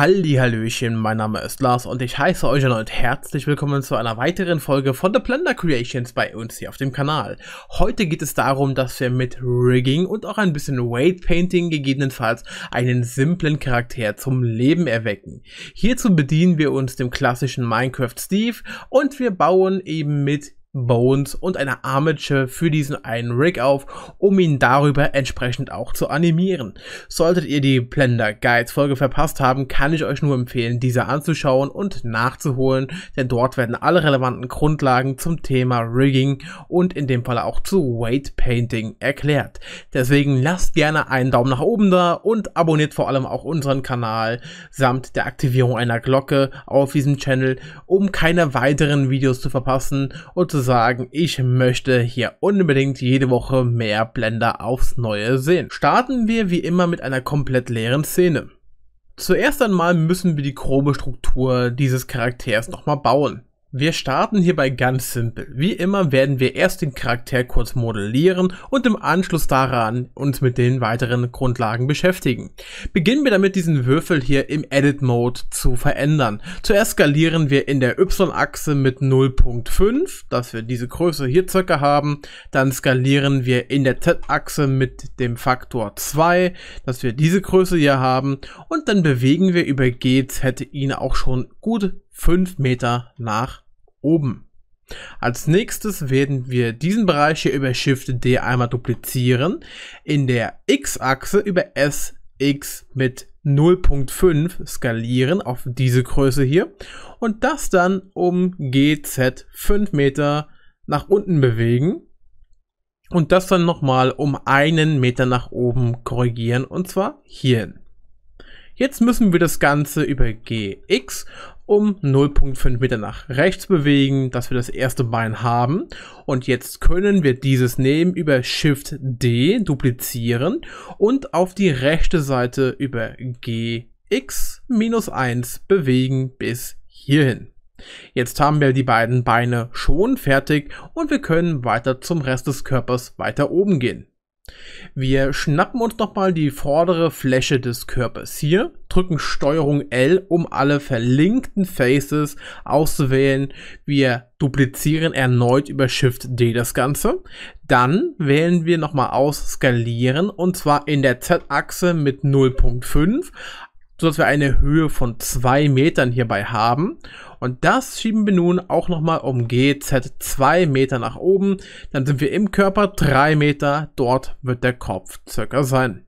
Hallihallöchen, mein Name ist Lars und ich heiße euch erneut herzlich willkommen zu einer weiteren Folge von The Plunder Creations bei uns hier auf dem Kanal. Heute geht es darum, dass wir mit Rigging und auch ein bisschen Weight Painting gegebenenfalls einen simplen Charakter zum Leben erwecken. Hierzu bedienen wir uns dem klassischen Minecraft Steve und wir bauen eben mit Bones und eine Armature für diesen einen Rig auf, um ihn darüber entsprechend auch zu animieren. Solltet ihr die Blender Guides Folge verpasst haben, kann ich euch nur empfehlen, diese anzuschauen und nachzuholen, denn dort werden alle relevanten Grundlagen zum Thema Rigging und in dem Fall auch zu Weight Painting erklärt. Deswegen lasst gerne einen Daumen nach oben da und abonniert vor allem auch unseren Kanal samt der Aktivierung einer Glocke auf diesem Channel, um keine weiteren Videos zu verpassen und zu sagen, ich möchte hier unbedingt jede Woche mehr Blender aufs Neue sehen. Starten wir wie immer mit einer komplett leeren Szene. Zuerst einmal müssen wir die grobe Struktur dieses Charakters nochmal bauen. Wir starten hierbei ganz simpel. Wie immer werden wir erst den Charakter kurz modellieren und im Anschluss daran uns mit den weiteren Grundlagen beschäftigen. Beginnen wir damit, diesen Würfel hier im Edit Mode zu verändern. Zuerst skalieren wir in der Y-Achse mit 0.5, dass wir diese Größe hier circa haben. Dann skalieren wir in der Z-Achse mit dem Faktor 2, dass wir diese Größe hier haben. Und dann bewegen wir über G, Z ihn auch schon gut 5 Meter nach oben. Als nächstes werden wir diesen Bereich hier über Shift D einmal duplizieren, in der X-Achse über SX mit 0.5 skalieren auf diese Größe hier und das dann um GZ 5 Meter nach unten bewegen und das dann nochmal um einen Meter nach oben korrigieren und zwar hier. Jetzt müssen wir das Ganze über gx um 0.5 Meter nach rechts bewegen, dass wir das erste Bein haben. Und jetzt können wir dieses nehmen über Shift D, duplizieren und auf die rechte Seite über gx minus 1 bewegen bis hierhin. Jetzt haben wir die beiden Beine schon fertig und wir können weiter zum Rest des Körpers weiter oben gehen. Wir schnappen uns nochmal die vordere Fläche des Körpers hier, drücken STRG L, um alle verlinkten Faces auszuwählen. Wir duplizieren erneut über Shift D das Ganze. Dann wählen wir nochmal aus Skalieren und zwar in der Z-Achse mit 0.5 sodass wir eine Höhe von 2 Metern hierbei haben. Und das schieben wir nun auch nochmal um GZ 2 Meter nach oben. Dann sind wir im Körper 3 Meter. Dort wird der Kopf circa sein.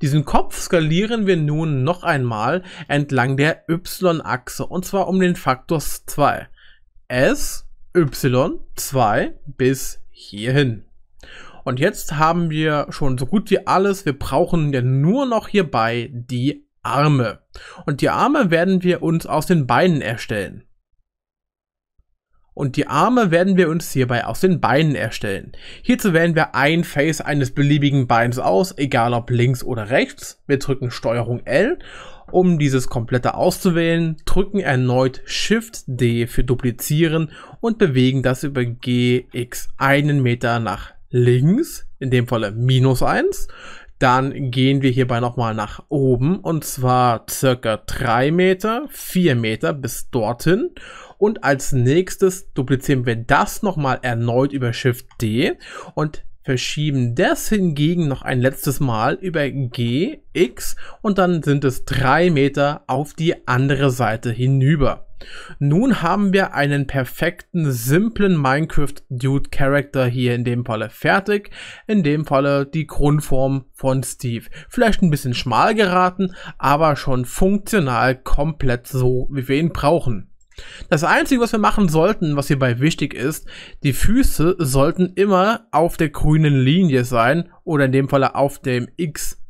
Diesen Kopf skalieren wir nun noch einmal entlang der y-Achse und zwar um den Faktor 2. S, y, 2 bis hierhin. Und jetzt haben wir schon so gut wie alles. Wir brauchen ja nur noch hierbei die Arme. Und die Arme werden wir uns aus den Beinen erstellen. Und die Arme werden wir uns hierbei aus den Beinen erstellen. Hierzu wählen wir ein Face eines beliebigen Beins aus, egal ob links oder rechts. Wir drücken STRG L, um dieses komplette auszuwählen, drücken erneut Shift D für Duplizieren und bewegen das über GX einen Meter nach links, in dem Falle minus 1. Dann gehen wir hierbei nochmal nach oben und zwar circa 3 Meter, 4 Meter bis dorthin. Und als nächstes duplizieren wir das nochmal erneut über Shift D und verschieben das hingegen noch ein letztes Mal über G, X und dann sind es 3 Meter auf die andere Seite hinüber. Nun haben wir einen perfekten, simplen Minecraft-Dude-Charakter hier in dem Falle fertig. In dem Falle die Grundform von Steve. Vielleicht ein bisschen schmal geraten, aber schon funktional komplett so, wie wir ihn brauchen. Das Einzige, was wir machen sollten, was hierbei wichtig ist, die Füße sollten immer auf der grünen Linie sein oder in dem Falle auf dem X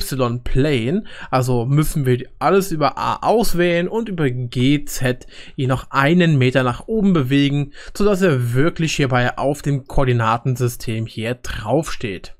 Y-Plane. Also müssen wir alles über A auswählen und über GZ ihn noch einen Meter nach oben bewegen, sodass er wirklich hierbei auf dem Koordinatensystem hier draufsteht.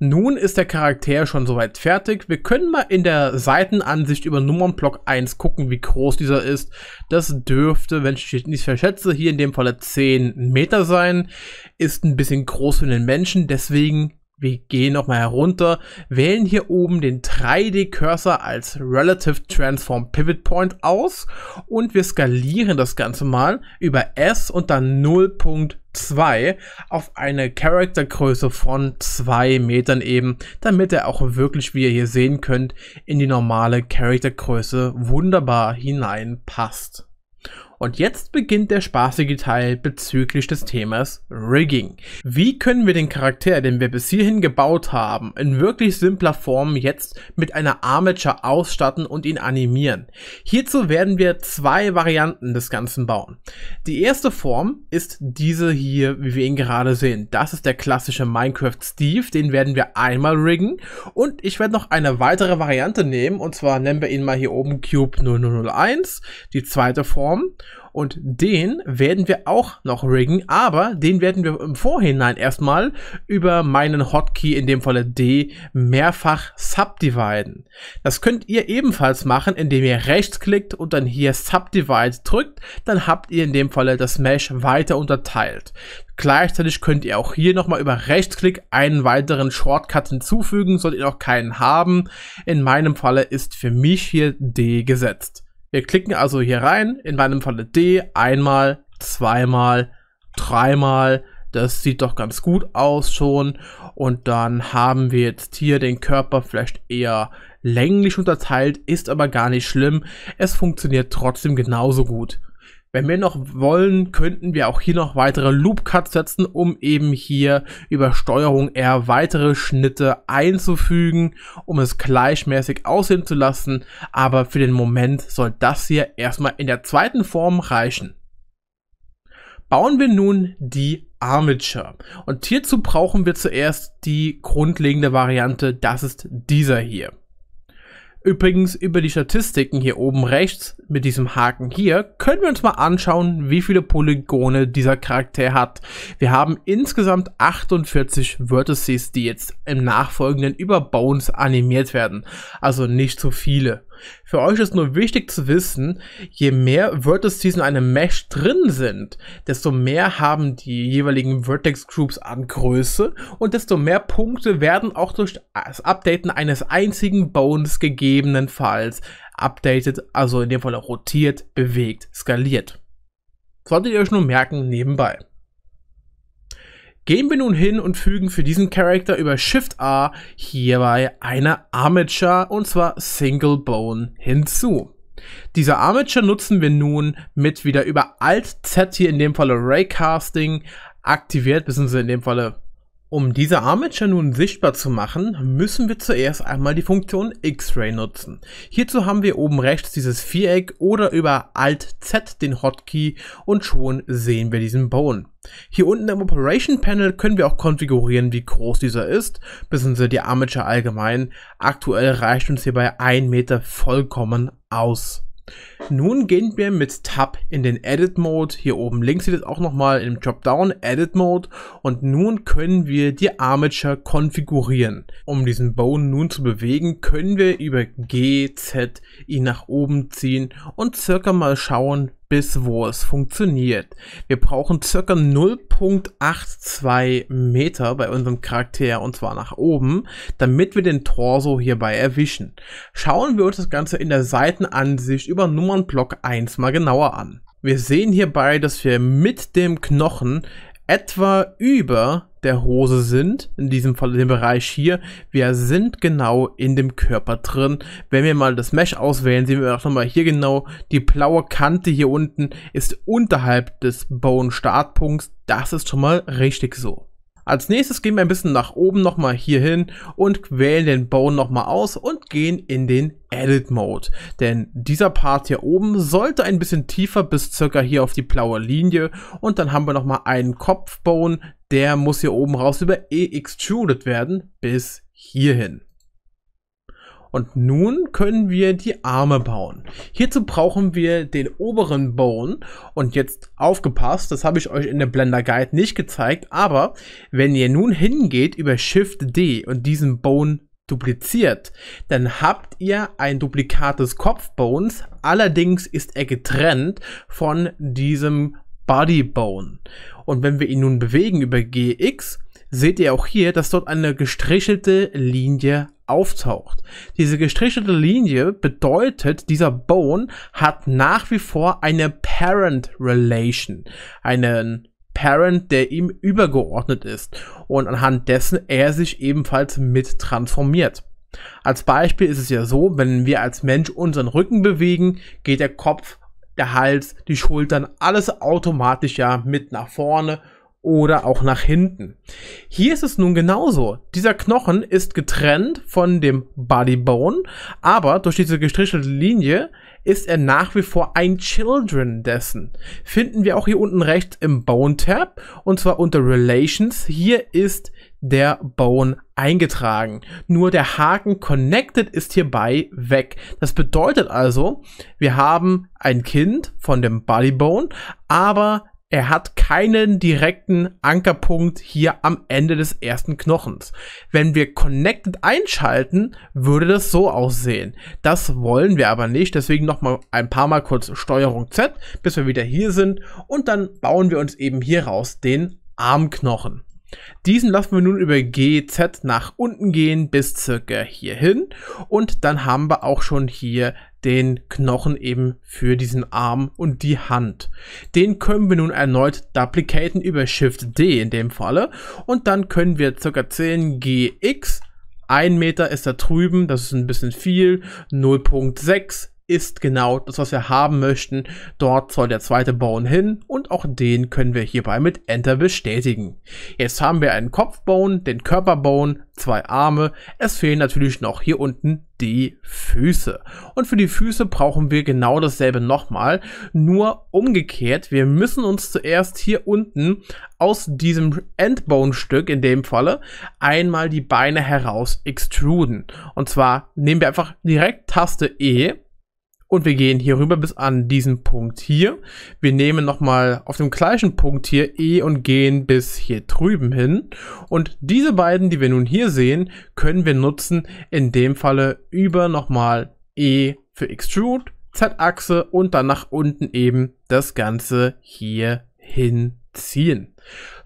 Nun ist der Charakter schon soweit fertig. Wir können mal in der Seitenansicht über Nummernblock 1 gucken, wie groß dieser ist. Das dürfte, wenn ich nicht verschätze, hier in dem Falle 10 Meter sein. Ist ein bisschen groß für den Menschen, deswegen wir gehen nochmal herunter, wählen hier oben den 3D-Cursor als Relative Transform Pivot Point aus und wir skalieren das Ganze mal über S und dann 0.2 auf eine Charaktergröße von 2 Metern eben, damit er auch wirklich, wie ihr hier sehen könnt, in die normale Charaktergröße wunderbar hineinpasst. Und jetzt beginnt der spaßige Teil bezüglich des Themas Rigging. Wie können wir den Charakter, den wir bis hierhin gebaut haben, in wirklich simpler Form jetzt mit einer Armature ausstatten und ihn animieren? Hierzu werden wir zwei Varianten des Ganzen bauen. Die erste Form ist diese hier, wie wir ihn gerade sehen. Das ist der klassische Minecraft Steve, den werden wir einmal riggen und ich werde noch eine weitere Variante nehmen und zwar nennen wir ihn mal hier oben Cube 0001. Die zweite Form Form. Und den werden wir auch noch riggen, aber den werden wir im Vorhinein erstmal über meinen Hotkey, in dem Falle D, mehrfach subdividen. Das könnt ihr ebenfalls machen, indem ihr rechts klickt und dann hier Subdivide drückt. Dann habt ihr in dem Falle das Mesh weiter unterteilt. Gleichzeitig könnt ihr auch hier nochmal über Rechtsklick einen weiteren Shortcut hinzufügen, solltet ihr noch keinen haben. In meinem Falle ist für mich hier D gesetzt. Wir klicken also hier rein, in meinem Falle D, einmal, zweimal, dreimal. Das sieht doch ganz gut aus schon. Und dann haben wir jetzt hier den Körper vielleicht eher länglich unterteilt, ist aber gar nicht schlimm. Es funktioniert trotzdem genauso gut. Wenn wir noch wollen, könnten wir auch hier noch weitere Loop-Cuts setzen, um eben hier über Steuerung R weitere Schnitte einzufügen, um es gleichmäßig aussehen zu lassen. Aber für den Moment soll das hier erstmal in der zweiten Form reichen. Bauen wir nun die Armature. Und hierzu brauchen wir zuerst die grundlegende Variante, das ist dieser hier. Übrigens über die Statistiken hier oben rechts mit diesem Haken hier können wir uns mal anschauen, wie viele Polygone dieser Charakter hat. Wir haben insgesamt 48 Vertices, die jetzt im Nachfolgenden über Bones animiert werden. Also nicht so viele. Für euch ist nur wichtig zu wissen, je mehr Vertices in einem Mesh drin sind, desto mehr haben die jeweiligen Vertex Groups an Größe und desto mehr Punkte werden auch durch das Updaten eines einzigen Bones gegebenenfalls updated, also in dem Fall rotiert, bewegt, skaliert. Solltet ihr euch nur merken nebenbei. Gehen wir nun hin und fügen für diesen Charakter über Shift A hierbei eine Armature und zwar Single Bone hinzu. Diese Armature nutzen wir nun mit wieder über Alt Z hier in dem Falle Raycasting aktiviert, bzw. in dem Falle um diese Armature nun sichtbar zu machen, müssen wir zuerst einmal die Funktion X-Ray nutzen. Hierzu haben wir oben rechts dieses Viereck oder über Alt-Z den Hotkey und schon sehen wir diesen Bone. Hier unten im Operation Panel können wir auch konfigurieren, wie groß dieser ist, bzw. die Armature allgemein. Aktuell reicht uns hierbei 1 Meter vollkommen aus. Nun gehen wir mit Tab in den Edit Mode. Hier oben links sieht es auch nochmal im Dropdown Edit Mode. Und nun können wir die Armature konfigurieren. Um diesen Bone nun zu bewegen, können wir über G, Z ihn nach oben ziehen und circa mal schauen, bis wo es funktioniert. Wir brauchen circa 0.82 Meter bei unserem Charakter und zwar nach oben, damit wir den Torso hierbei erwischen. Schauen wir uns das Ganze in der Seitenansicht über Nummer man Block 1 mal genauer an. Wir sehen hierbei, dass wir mit dem Knochen etwa über der Hose sind, in diesem Fall in dem Bereich hier, wir sind genau in dem Körper drin. Wenn wir mal das Mesh auswählen, sehen wir auch nochmal hier genau, die blaue Kante hier unten ist unterhalb des Bone Startpunkts, das ist schon mal richtig so. Als nächstes gehen wir ein bisschen nach oben nochmal hier hin und wählen den Bone nochmal aus und gehen in den Edit Mode. Denn dieser Part hier oben sollte ein bisschen tiefer bis circa hier auf die blaue Linie und dann haben wir nochmal einen Kopfbone, der muss hier oben raus über E-Extruded werden bis hierhin. Und nun können wir die Arme bauen. Hierzu brauchen wir den oberen Bone. Und jetzt aufgepasst, das habe ich euch in der Blender Guide nicht gezeigt. Aber wenn ihr nun hingeht über Shift D und diesen Bone dupliziert, dann habt ihr ein Duplikat des Kopfbones. Allerdings ist er getrennt von diesem Body Bone. Und wenn wir ihn nun bewegen über GX, seht ihr auch hier, dass dort eine gestrichelte Linie auftaucht. Diese gestrichelte Linie bedeutet, dieser Bone hat nach wie vor eine Parent Relation, einen Parent, der ihm übergeordnet ist und anhand dessen er sich ebenfalls mit transformiert. Als Beispiel ist es ja so, wenn wir als Mensch unseren Rücken bewegen, geht der Kopf, der Hals, die Schultern, alles automatisch ja mit nach vorne oder auch nach hinten. Hier ist es nun genauso. Dieser Knochen ist getrennt von dem Bodybone, aber durch diese gestrichelte Linie ist er nach wie vor ein Children dessen. Finden wir auch hier unten rechts im Bone Tab und zwar unter Relations. Hier ist der Bone eingetragen. Nur der Haken Connected ist hierbei weg. Das bedeutet also, wir haben ein Kind von dem Bodybone, aber er hat keinen direkten Ankerpunkt hier am Ende des ersten Knochens. Wenn wir Connected einschalten, würde das so aussehen. Das wollen wir aber nicht, deswegen nochmal ein paar Mal kurz Steuerung Z, bis wir wieder hier sind und dann bauen wir uns eben hier raus den Armknochen. Diesen lassen wir nun über GZ nach unten gehen bis circa hierhin und dann haben wir auch schon hier den Knochen eben für diesen Arm und die Hand. Den können wir nun erneut duplicaten über Shift D in dem Falle und dann können wir ca. 10 GX, 1 Meter ist da drüben, das ist ein bisschen viel, 0.6 ist genau das, was wir haben möchten. Dort soll der zweite Bone hin und auch den können wir hierbei mit Enter bestätigen. Jetzt haben wir einen Kopfbone, den Körperbone, zwei Arme. Es fehlen natürlich noch hier unten die Füße. Und für die Füße brauchen wir genau dasselbe nochmal, nur umgekehrt. Wir müssen uns zuerst hier unten aus diesem Endbone-Stück in dem Falle einmal die Beine heraus extruden. Und zwar nehmen wir einfach direkt Taste E und wir gehen hier rüber bis an diesen Punkt hier. Wir nehmen nochmal auf dem gleichen Punkt hier E und gehen bis hier drüben hin. Und diese beiden, die wir nun hier sehen, können wir nutzen in dem Falle über nochmal E für Extrude, Z-Achse und dann nach unten eben das Ganze hier hinziehen.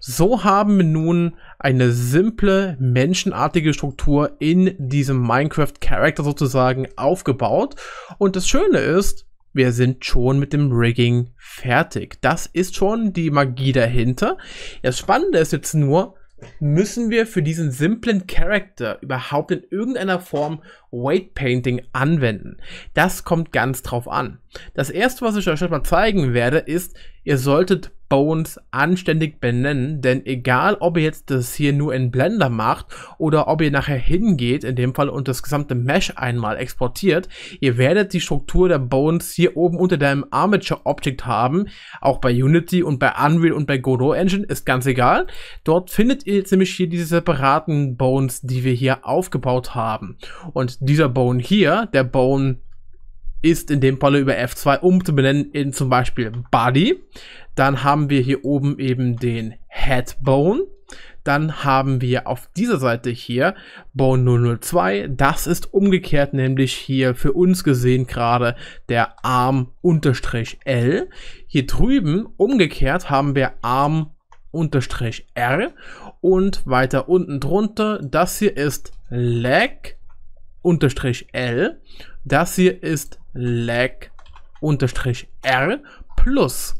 So haben wir nun eine simple, menschenartige Struktur in diesem Minecraft-Charakter sozusagen aufgebaut. Und das Schöne ist, wir sind schon mit dem Rigging fertig. Das ist schon die Magie dahinter. Das Spannende ist jetzt nur, müssen wir für diesen simplen Charakter überhaupt in irgendeiner Form Weight Painting anwenden. Das kommt ganz drauf an. Das erste, was ich euch jetzt mal zeigen werde, ist, ihr solltet Bones anständig benennen, denn egal, ob ihr jetzt das hier nur in Blender macht oder ob ihr nachher hingeht, in dem Fall und das gesamte Mesh einmal exportiert, ihr werdet die Struktur der Bones hier oben unter deinem Armature Object haben, auch bei Unity und bei Unreal und bei Godot Engine, ist ganz egal. Dort findet ihr jetzt nämlich hier diese separaten Bones, die wir hier aufgebaut haben. Und dieser Bone hier, der Bone ist in dem Falle über F2 umzubenennen in zum Beispiel Body. Dann haben wir hier oben eben den Headbone. Dann haben wir auf dieser Seite hier Bone 002. Das ist umgekehrt nämlich hier für uns gesehen gerade der Arm-L. Hier drüben umgekehrt haben wir Arm-R. Und weiter unten drunter, das hier ist Leg-L. Das hier ist lag-r plus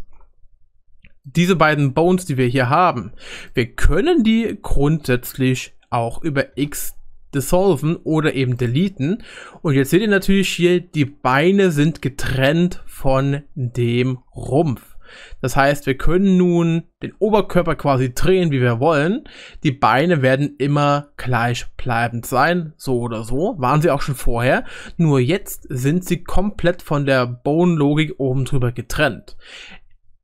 diese beiden Bones, die wir hier haben. Wir können die grundsätzlich auch über x dissolven oder eben deleten. Und jetzt seht ihr natürlich hier, die Beine sind getrennt von dem Rumpf. Das heißt, wir können nun den Oberkörper quasi drehen, wie wir wollen. Die Beine werden immer gleichbleibend sein, so oder so. Waren sie auch schon vorher. Nur jetzt sind sie komplett von der Bone-Logik oben drüber getrennt.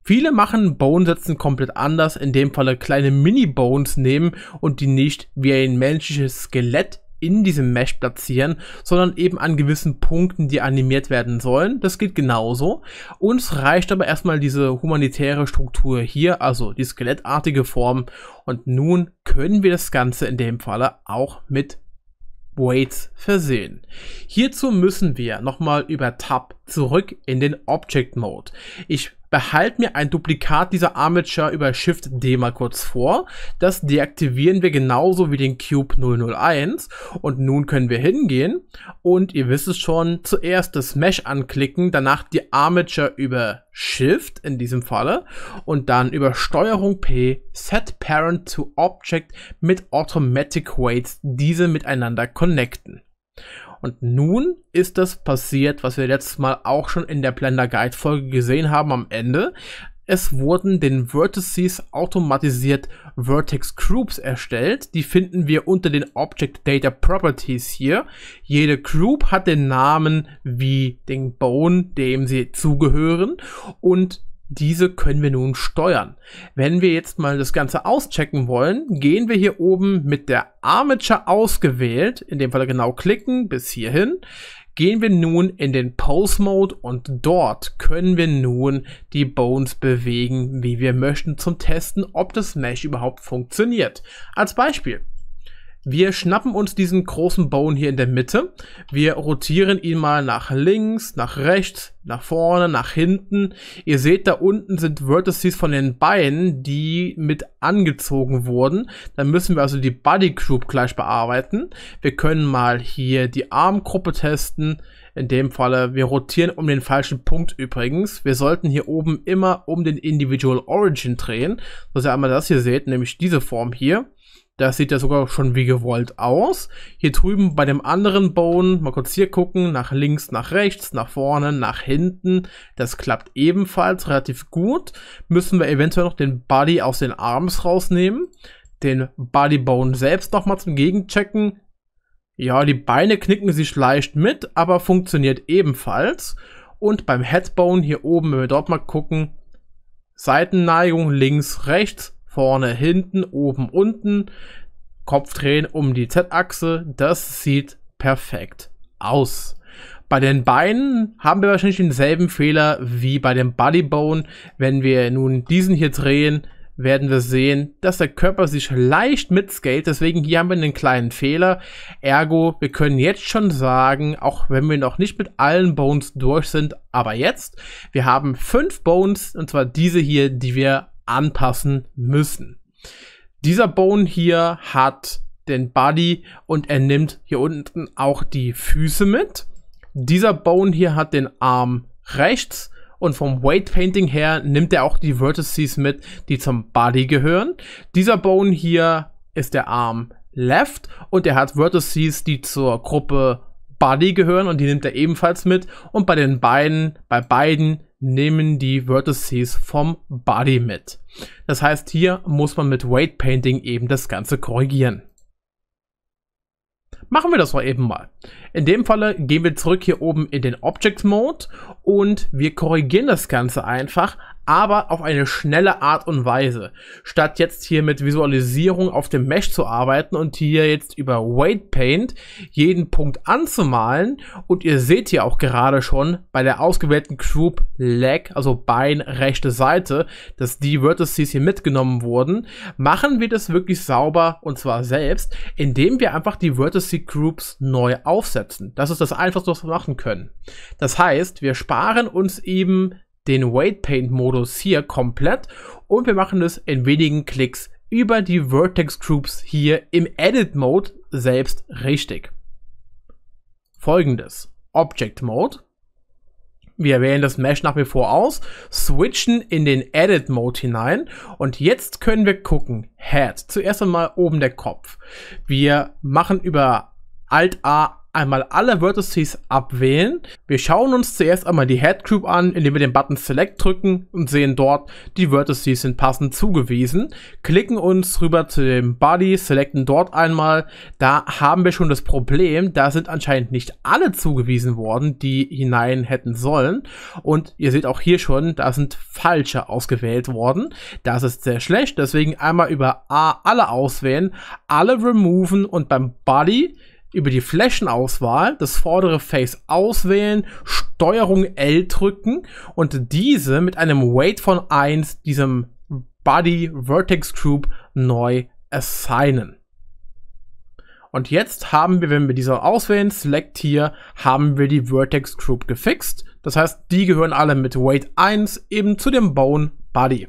Viele machen Bone-Sätzen komplett anders, in dem Falle kleine Mini-Bones nehmen und die nicht wie ein menschliches Skelett in diesem Mesh platzieren, sondern eben an gewissen Punkten, die animiert werden sollen. Das geht genauso. Uns reicht aber erstmal diese humanitäre Struktur hier, also die skelettartige Form. Und nun können wir das Ganze in dem Falle auch mit Weights versehen. Hierzu müssen wir nochmal über Tab zurück in den Object Mode. Ich behalte mir ein Duplikat dieser Armature über Shift D mal kurz vor. Das deaktivieren wir genauso wie den Cube 001 und nun können wir hingehen und ihr wisst es schon, zuerst das Mesh anklicken, danach die Armature über Shift in diesem Falle und dann über Steuerung P Set Parent to Object mit Automatic Weights diese miteinander connecten. Und nun ist das passiert, was wir letztes Mal auch schon in der Blender Guide Folge gesehen haben am Ende. Es wurden den Vertices automatisiert Vertex Groups erstellt. Die finden wir unter den Object Data Properties hier. Jede Group hat den Namen wie den Bone, dem sie zugehören. Und diese können wir nun steuern. Wenn wir jetzt mal das Ganze auschecken wollen, gehen wir hier oben mit der Armature ausgewählt, in dem Fall genau klicken bis hierhin, gehen wir nun in den Pulse Mode und dort können wir nun die Bones bewegen, wie wir möchten, zum Testen, ob das Mesh überhaupt funktioniert. Als Beispiel, wir schnappen uns diesen großen Bone hier in der Mitte. Wir rotieren ihn mal nach links, nach rechts, nach vorne, nach hinten. Ihr seht, da unten sind Vertices von den Beinen, die mit angezogen wurden. Dann müssen wir also die Body Group gleich bearbeiten. Wir können mal hier die Armgruppe testen. In dem Falle, wir rotieren um den falschen Punkt übrigens. Wir sollten hier oben immer um den Individual Origin drehen, dass ihr einmal das hier seht, nämlich diese Form hier. Das sieht ja sogar schon wie gewollt aus. Hier drüben bei dem anderen Bone, mal kurz hier gucken, nach links, nach rechts, nach vorne, nach hinten. Das klappt ebenfalls relativ gut. Müssen wir eventuell noch den Body aus den Arms rausnehmen. Den Bodybone selbst nochmal zum Gegenchecken. Ja, die Beine knicken sich leicht mit, aber funktioniert ebenfalls. Und beim Headbone hier oben, wenn wir dort mal gucken, Seitenneigung links, rechts, vorne, hinten, oben, unten, Kopf drehen um die Z-Achse. Das sieht perfekt aus. Bei den Beinen haben wir wahrscheinlich denselben Fehler wie bei dem Bodybone. Wenn wir nun diesen hier drehen, werden wir sehen, dass der Körper sich leicht mitscaled. Deswegen hier haben wir einen kleinen Fehler. Ergo, wir können jetzt schon sagen, auch wenn wir noch nicht mit allen Bones durch sind, aber jetzt, wir haben fünf Bones, und zwar diese hier, die wir anpassen müssen. Dieser Bone hier hat den Body und er nimmt hier unten auch die Füße mit. Dieser Bone hier hat den Arm rechts und vom Weight Painting her nimmt er auch die Vertices mit, die zum Body gehören. Dieser Bone hier ist der Arm left und er hat Vertices, die zur Gruppe Buddy gehören und die nimmt er ebenfalls mit. Und bei den beiden, bei beiden nehmen die Vertices vom Buddy mit. Das heißt, hier muss man mit Weight Painting eben das Ganze korrigieren. Machen wir das doch eben mal. In dem Falle gehen wir zurück hier oben in den Object Mode und wir korrigieren das Ganze einfach aber auf eine schnelle Art und Weise. Statt jetzt hier mit Visualisierung auf dem Mesh zu arbeiten und hier jetzt über Weight Paint jeden Punkt anzumalen. Und ihr seht hier auch gerade schon bei der ausgewählten Group Leg, also Bein rechte Seite, dass die Vertices hier mitgenommen wurden, machen wir das wirklich sauber und zwar selbst, indem wir einfach die Vertices Groups neu aufsetzen. Das ist das Einfachste, was wir machen können. Das heißt, wir sparen uns eben den Weight Paint Modus hier komplett und wir machen es in wenigen Klicks über die Vertex Groups hier im Edit Mode selbst richtig. Folgendes. Object Mode. Wir wählen das Mesh nach wie vor aus, switchen in den Edit Mode hinein und jetzt können wir gucken. Head. Zuerst einmal oben der Kopf. Wir machen über Alt A einmal alle Vertices abwählen. Wir schauen uns zuerst einmal die Head Group an, indem wir den Button Select drücken und sehen dort, die Vertices sind passend zugewiesen. Klicken uns rüber zu dem Body, selecten dort einmal. Da haben wir schon das Problem, da sind anscheinend nicht alle zugewiesen worden, die hinein hätten sollen. Und ihr seht auch hier schon, da sind falsche ausgewählt worden. Das ist sehr schlecht, deswegen einmal über A alle auswählen, alle removen und beim Body über die Flächenauswahl das vordere Face auswählen, Steuerung L drücken und diese mit einem Weight von 1 diesem Body Vertex Group neu assignen. Und jetzt haben wir, wenn wir diese auswählen, Select hier, haben wir die Vertex Group gefixt. Das heißt, die gehören alle mit Weight 1 eben zu dem Bone Body.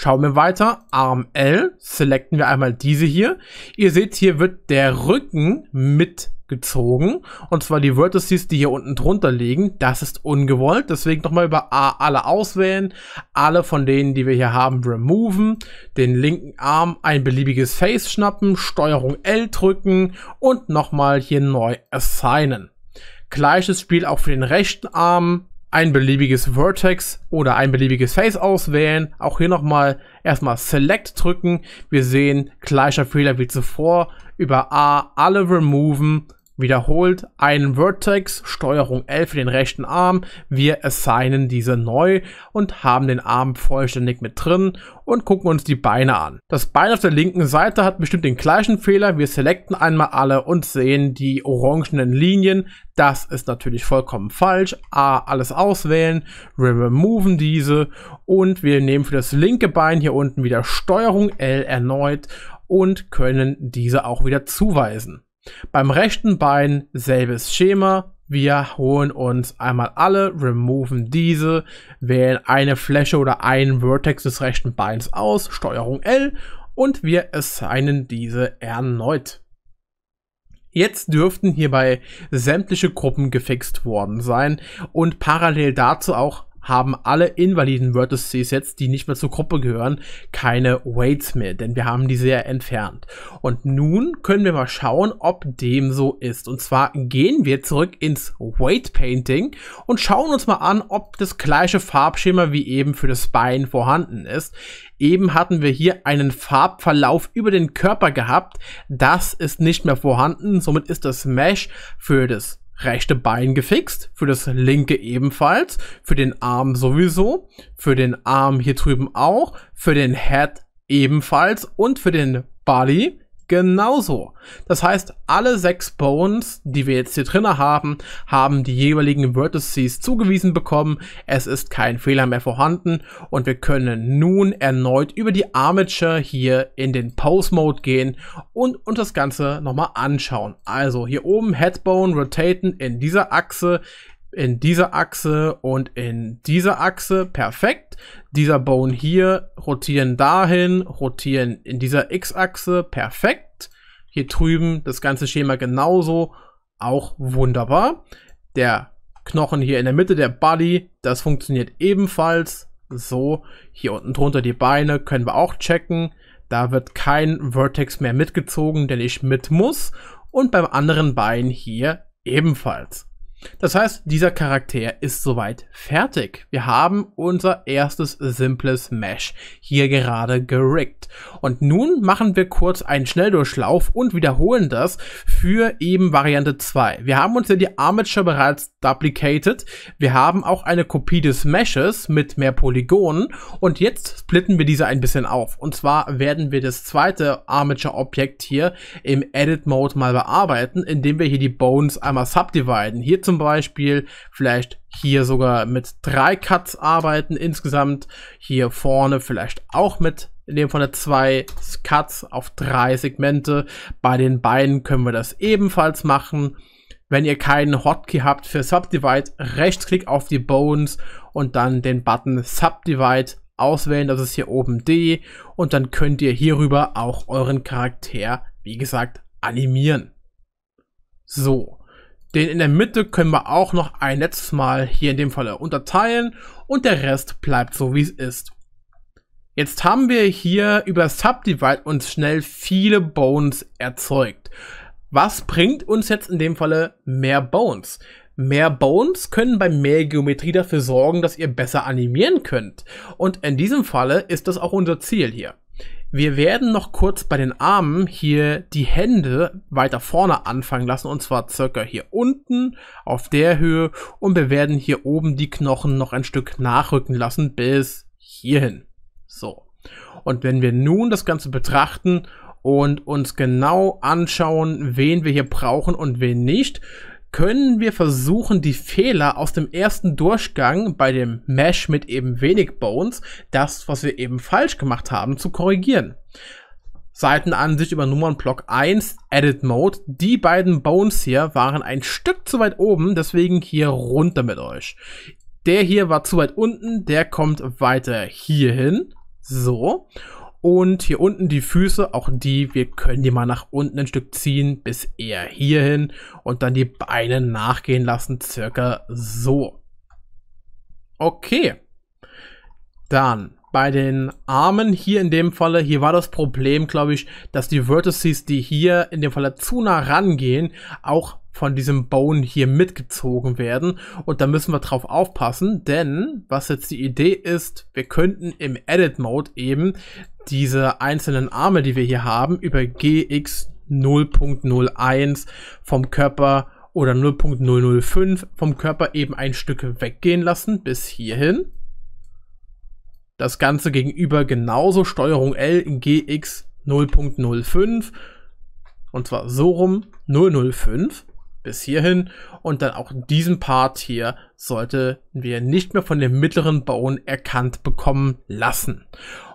Schauen wir weiter. Arm L. Selecten wir einmal diese hier. Ihr seht, hier wird der Rücken mitgezogen Und zwar die Vertices, die hier unten drunter liegen. Das ist ungewollt. Deswegen nochmal über A alle auswählen. Alle von denen, die wir hier haben, removen. Den linken Arm ein beliebiges Face schnappen. Steuerung L drücken. Und nochmal hier neu assignen. Gleiches Spiel auch für den rechten Arm ein beliebiges Vertex oder ein beliebiges Face auswählen. Auch hier nochmal erstmal Select drücken. Wir sehen gleicher Fehler wie zuvor. Über A alle removen Wiederholt einen Vertex, Steuerung L für den rechten Arm. Wir assignen diese neu und haben den Arm vollständig mit drin und gucken uns die Beine an. Das Bein auf der linken Seite hat bestimmt den gleichen Fehler. Wir selecten einmal alle und sehen die orangenen Linien. Das ist natürlich vollkommen falsch. A, alles auswählen. Wir removen diese und wir nehmen für das linke Bein hier unten wieder Steuerung L erneut und können diese auch wieder zuweisen. Beim rechten Bein selbes Schema. Wir holen uns einmal alle, removen diese, wählen eine Fläche oder einen Vertex des rechten Beins aus, Steuerung L und wir assignen diese erneut. Jetzt dürften hierbei sämtliche Gruppen gefixt worden sein und parallel dazu auch haben alle invaliden Vertices jetzt, die nicht mehr zur Gruppe gehören, keine Weights mehr, denn wir haben die sehr entfernt. Und nun können wir mal schauen, ob dem so ist. Und zwar gehen wir zurück ins Weight Painting und schauen uns mal an, ob das gleiche Farbschema wie eben für das Bein vorhanden ist. Eben hatten wir hier einen Farbverlauf über den Körper gehabt. Das ist nicht mehr vorhanden. Somit ist das Mesh für das rechte Bein gefixt, für das linke ebenfalls, für den Arm sowieso, für den Arm hier drüben auch, für den Head ebenfalls und für den Body genauso. Das heißt, alle sechs Bones, die wir jetzt hier drinne haben, haben die jeweiligen Vertices zugewiesen bekommen. Es ist kein Fehler mehr vorhanden und wir können nun erneut über die Armature hier in den Pose Mode gehen und uns das Ganze nochmal anschauen. Also hier oben Headbone rotaten in dieser Achse in dieser Achse und in dieser Achse, perfekt. Dieser Bone hier, rotieren dahin, rotieren in dieser X-Achse, perfekt. Hier drüben das ganze Schema genauso, auch wunderbar. Der Knochen hier in der Mitte, der Body, das funktioniert ebenfalls. So, hier unten drunter die Beine können wir auch checken. Da wird kein Vertex mehr mitgezogen, denn ich mit muss. Und beim anderen Bein hier ebenfalls. Das heißt, dieser Charakter ist soweit fertig. Wir haben unser erstes simples Mesh hier gerade gerickt. Und nun machen wir kurz einen Schnelldurchlauf und wiederholen das für eben Variante 2. Wir haben uns ja die Armature bereits duplicated. Wir haben auch eine Kopie des Meshes mit mehr Polygonen. Und jetzt splitten wir diese ein bisschen auf. Und zwar werden wir das zweite Armature-Objekt hier im Edit-Mode mal bearbeiten, indem wir hier die Bones einmal subdividen. Hierzu zum Beispiel, vielleicht hier sogar mit drei Cuts arbeiten insgesamt, hier vorne vielleicht auch mit in dem Fall zwei Cuts auf drei Segmente. Bei den beiden können wir das ebenfalls machen. Wenn ihr keinen Hotkey habt für Subdivide, Rechtsklick auf die Bones und dann den Button Subdivide auswählen, das ist hier oben D und dann könnt ihr hierüber auch euren Charakter, wie gesagt, animieren. So. Den in der Mitte können wir auch noch ein letztes Mal hier in dem Fall unterteilen und der Rest bleibt so wie es ist. Jetzt haben wir hier über Subdivide uns schnell viele Bones erzeugt. Was bringt uns jetzt in dem Falle mehr Bones? Mehr Bones können bei mehr Geometrie dafür sorgen, dass ihr besser animieren könnt. Und in diesem Falle ist das auch unser Ziel hier. Wir werden noch kurz bei den Armen hier die Hände weiter vorne anfangen lassen und zwar circa hier unten auf der Höhe und wir werden hier oben die Knochen noch ein Stück nachrücken lassen bis hierhin. So. Und wenn wir nun das Ganze betrachten und uns genau anschauen, wen wir hier brauchen und wen nicht, können wir versuchen, die Fehler aus dem ersten Durchgang bei dem Mesh mit eben wenig Bones, das, was wir eben falsch gemacht haben, zu korrigieren. Seitenansicht über Nummernblock 1, Edit Mode. Die beiden Bones hier waren ein Stück zu weit oben, deswegen hier runter mit euch. Der hier war zu weit unten, der kommt weiter hier hin. So. Und hier unten die Füße, auch die, wir können die mal nach unten ein Stück ziehen, bis eher hierhin. Und dann die Beine nachgehen lassen, circa so. Okay. Dann bei den Armen hier in dem Falle, hier war das Problem, glaube ich, dass die Vertices, die hier in dem Falle zu nah rangehen, auch von diesem Bone hier mitgezogen werden. Und da müssen wir drauf aufpassen, denn was jetzt die Idee ist, wir könnten im Edit Mode eben diese einzelnen Arme, die wir hier haben, über GX 0.01 vom Körper oder 0.005 vom Körper eben ein Stück weggehen lassen bis hierhin. Das Ganze gegenüber genauso Steuerung L in GX 0.05 und zwar so rum 005 bis hierhin und dann auch diesen Part hier sollten wir nicht mehr von dem mittleren Bone erkannt bekommen lassen.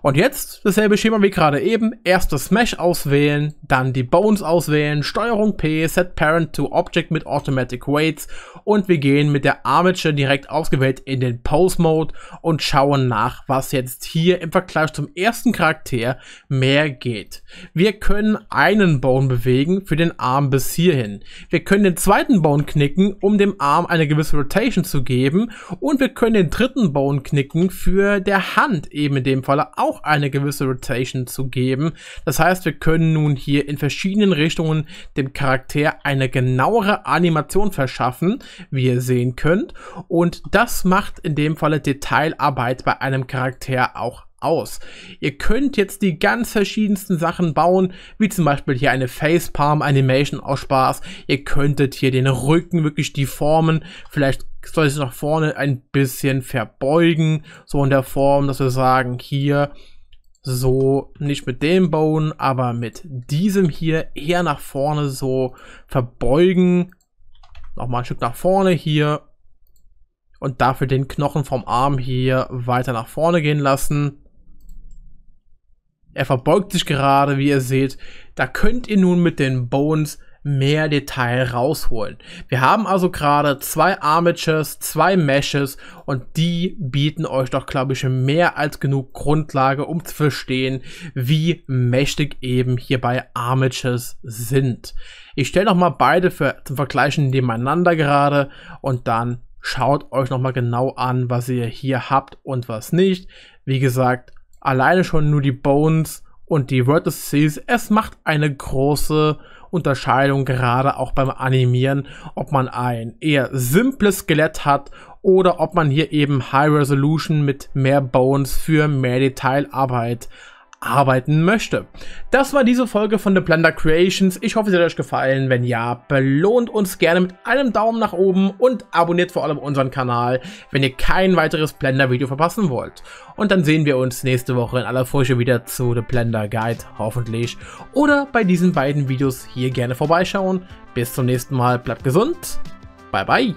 Und jetzt dasselbe Schema wie gerade eben. Erst das Smash auswählen, dann die Bones auswählen, Steuerung P, Set Parent to Object mit Automatic Weights und wir gehen mit der Armature direkt ausgewählt in den Pose Mode und schauen nach, was jetzt hier im Vergleich zum ersten Charakter mehr geht. Wir können einen Bone bewegen für den Arm bis hierhin. Wir können den zweiten Bone knicken, um dem Arm eine gewisse Rotation zu zu geben. Und wir können den dritten Bone knicken für der Hand eben in dem Falle auch eine gewisse Rotation zu geben. Das heißt, wir können nun hier in verschiedenen Richtungen dem Charakter eine genauere Animation verschaffen, wie ihr sehen könnt. Und das macht in dem Falle Detailarbeit bei einem Charakter auch aus. Ihr könnt jetzt die ganz verschiedensten Sachen bauen, wie zum Beispiel hier eine Facepalm Animation aus Spaß. Ihr könntet hier den Rücken wirklich deformen, vielleicht soll sich nach vorne ein bisschen verbeugen, so in der Form, dass wir sagen, hier so nicht mit dem Bone, aber mit diesem hier eher nach vorne so verbeugen, nochmal ein Stück nach vorne hier und dafür den Knochen vom Arm hier weiter nach vorne gehen lassen. Er verbeugt sich gerade, wie ihr seht. Da könnt ihr nun mit den Bones mehr Detail rausholen. Wir haben also gerade zwei Armatures, zwei Meshes und die bieten euch doch, glaube ich, mehr als genug Grundlage, um zu verstehen, wie mächtig eben hierbei Armatures sind. Ich stelle nochmal beide für, zum Vergleichen nebeneinander gerade und dann schaut euch nochmal genau an, was ihr hier habt und was nicht. Wie gesagt, alleine schon nur die Bones und die Vertices, es macht eine große Unterscheidung gerade auch beim Animieren, ob man ein eher simples Skelett hat oder ob man hier eben High Resolution mit mehr Bones für mehr Detailarbeit arbeiten möchte. Das war diese Folge von The Blender Creations. Ich hoffe, sie hat euch gefallen. Wenn ja, belohnt uns gerne mit einem Daumen nach oben und abonniert vor allem unseren Kanal, wenn ihr kein weiteres Blender-Video verpassen wollt. Und dann sehen wir uns nächste Woche in aller Frische wieder zu The Blender Guide, hoffentlich. Oder bei diesen beiden Videos hier gerne vorbeischauen. Bis zum nächsten Mal, bleibt gesund, bye bye.